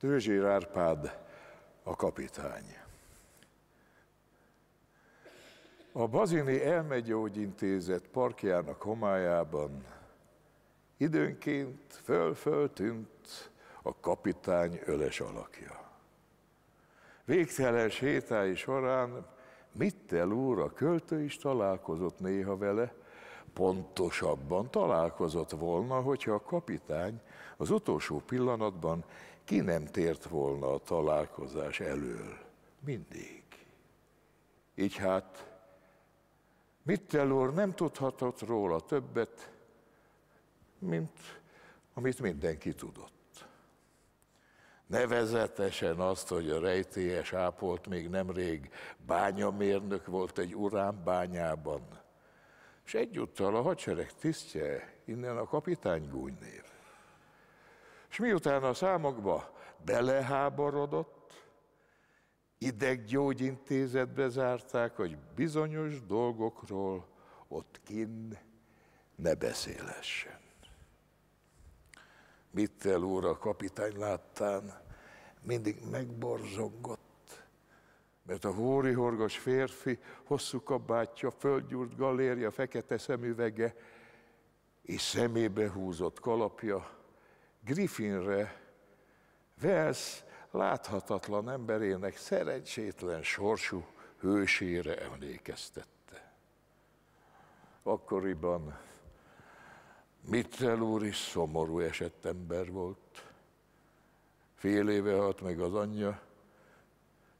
Tőzsér Árpád a kapitány. A Bazini Elmegyógyintézet parkjának homályában időnként fölföltűnt a kapitány öles alakja. Végtelen sétái során Mittel úr a költő is találkozott néha vele, pontosabban találkozott volna, hogyha a kapitány az utolsó pillanatban ki nem tért volna a találkozás elől. Mindig. Így hát Mittel úr nem tudhatott róla többet, mint amit mindenki tudott. Nevezetesen azt, hogy a rejtélyes ápolt még nemrég bányamérnök volt egy uránbányában, és egyúttal a hadsereg tisztje, innen a kapitány gúnynév. És miután a számokba beleháborodott, ideggyógyintézetbe zárták, hogy bizonyos dolgokról ott kinn ne beszélessen. Mittel úr a kapitány láttán mindig megborzongott, mert a hórihorgos férfi, hosszú kabátja, földgyúrt galéria, fekete szemüvege és szemébe húzott kalapja Griffinre Wells láthatatlan emberének szerencsétlen sorsú hősére emlékeztette. Akkoriban Mitchell úr is szomorú esett ember volt. Fél éve halt meg az anyja,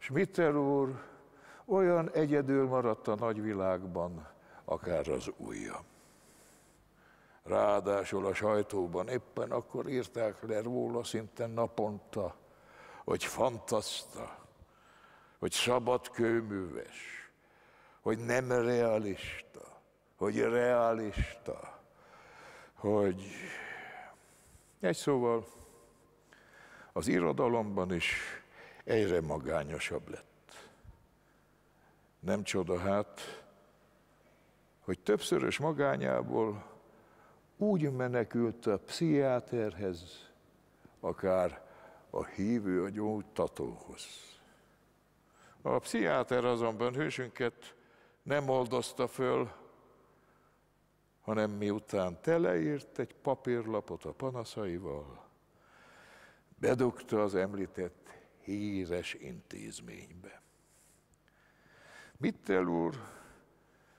és Mitchell úr olyan egyedül maradt a nagyvilágban, akár az ujjam. Ráadásul a sajtóban éppen akkor írták le róla szinte naponta, hogy fantaszta, hogy kőműves, hogy nem realista, hogy realista, hogy egy szóval az irodalomban is egyre magányosabb lett. Nem csoda hát, hogy többszörös magányából úgy menekült a pszichiáterhez, akár a hívő, a gyógytatóhoz. A pszichiáter azonban hősünket nem oldozta föl, hanem miután teleírt egy papírlapot a panaszaival, bedugta az említett híres intézménybe. Mittel úr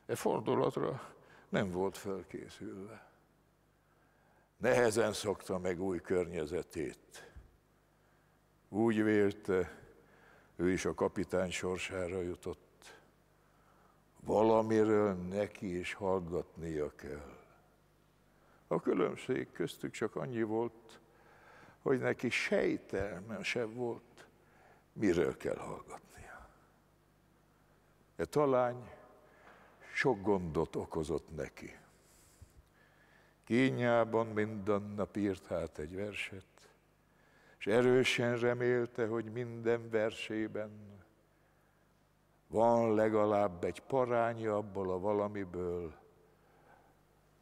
e fordulatra nem volt felkészülve. Nehezen szokta meg új környezetét. Úgy vélte, ő is a kapitány sorsára jutott. Valamiről neki is hallgatnia kell. A különbség köztük csak annyi volt, hogy neki sejtelme sem volt, miről kell hallgatnia. E talány sok gondot okozott neki. Kényában minden nap írt hát egy verset, és erősen remélte, hogy minden versében van legalább egy parány abból a valamiből,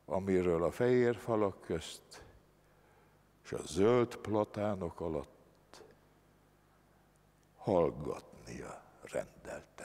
amiről a fehér falak közt és a zöld platánok alatt hallgatnia rendelt.